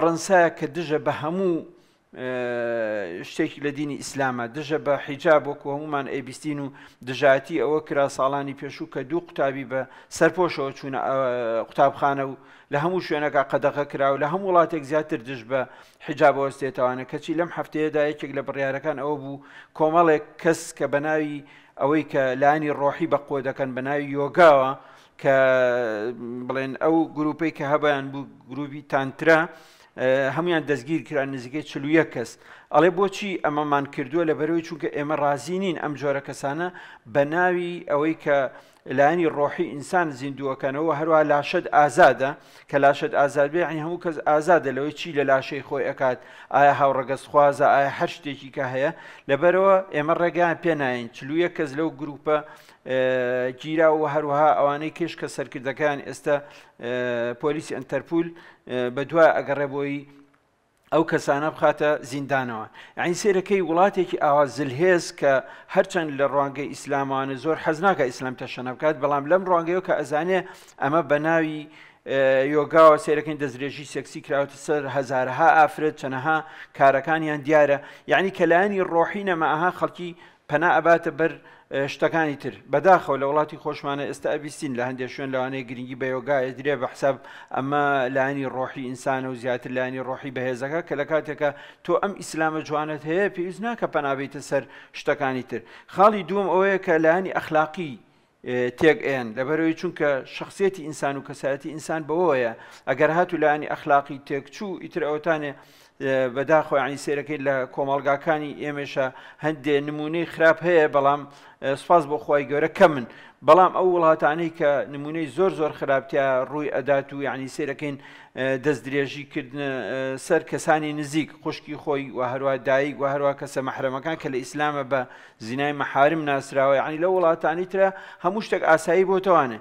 ڕەنسایە کە دژە بە هەموو شتێکی لە دینی ئیسلامە دژە بە حیجاب وەکو هەمومان ئەیبیستین و دژاتی ئەوە کرا ساڵانی پێشوو کە دوو قوتابی بە سەرپۆشەوە چوونە قوتابخانە و لە هەموو شوێنەکە قەدەغە کرا و لە هەموو وڵاتێک زیاتر دژ بە حیجابەوەستێتەوانە کەچی لەم هەفتەیەدا یەکێک لە بڕیارەکان ئەوە بوو کۆمەڵێک کەس کە بەناوی ئەوەی کە لانی ڕۆحی بە قۆ دەکەن بەناوی یۆگاوە کە بڵێن ئەو گروپەی کە هەبیان بوو گروپی تانترا هەمویان دەستگیر کران نزیکەی چلوە کەس ئەڵێ بۆچی ئەمەمان کردووە لە بەرەوەی چونکە ئێمە رازی نین ئەم جۆرە کەسانە بە ناوی ئەوەی کە لایەنی ڕۆحی ئینسان زیندوەکەنەوە هەروە لاشت ئازادە کە لاشت ئازاد بێ عنی هەموو کەس ئازادە لەوەی چی لە لاشەی خۆی ئەکات ئایا هاوڕەگەز خوازە ئایا هەر شتێکی کە هەیە لەبەرەوە ئێمە ڕێگەیان پێناین چلوویە کەس لەو گروپە گیرا و هەروها ئەوانەی کێش کە سەرکردەکان ئێستا پۆلیسی ئەتەرپول بە دوای ئەگەڕێ بۆی ئەو کەسانە بخاتە زیندانەوە ئەین سێرەکەی وڵاتێکی ئاوا زلهێز کە هەرچەند لە ڕوانگەی ئیسلامانە زۆر حەزناکە ئیسلام تەشەنە بکات بەڵام لەم ڕوانگەیەوە کە ئەزانێ ئەمە بە ناوی یۆگاوە سیرەکەین دەستێژی سەکسی کراوە سەر هزارها ئافرەت چەنەها کارەکانیان دیارە یعنی کەلایانی ڕۆحی نەماها خەڵکی پەنا ئەباتە بەر شتەکانی تر بەداخەوە لە وڵاتی خۆشمانە ئێستا ئەبیستین لە هەندێک شوێن لەوانەیە گرنگی بەیۆگایە درێ بە حساب ئەمە لاینی ڕۆحی ئینسانە و زیاتر لاینی ڕۆحی بەهێزەکە کە لە کاتێکە تۆ ئەم ئیسلامە جوانت هەیە پێویست ناکە پەنابێتە سەر شتەکانی تر خاڵی دووەم ئەوەیە کە لایانی ئەخلاقی تێگئێن لەبەرەوەی چونکە شخصێتی ئینسان و کەسایەتی ئینسان بەوەیە ئەگەر هاتو لایانی ئەخلاقی تێکچوو ئیتر ئەوتانێ بەداخۆیانی سێرەکەی لە کۆمەلگاکانی ئێمەشە هەندێ نمونەی خراپ هەیە بەڵام سپاس بۆ خی گەورە کە من بەڵام ئەو وڵاتانەی کە نمونەی زۆر زۆر خراپتیا ڕووی ئەدات و یعنی سێرەکەین دەست درێژیکردن سەر کەسانی نزیک خوشکی خۆی و هەروە دایک و هەروە کەسە مەحرمەکان کە لە ئیسلامە بە زینای مەحارم ناسراوە عنی لە وڵاتانی ترە هەموو شتێک ئاسایی بۆتەوانێ.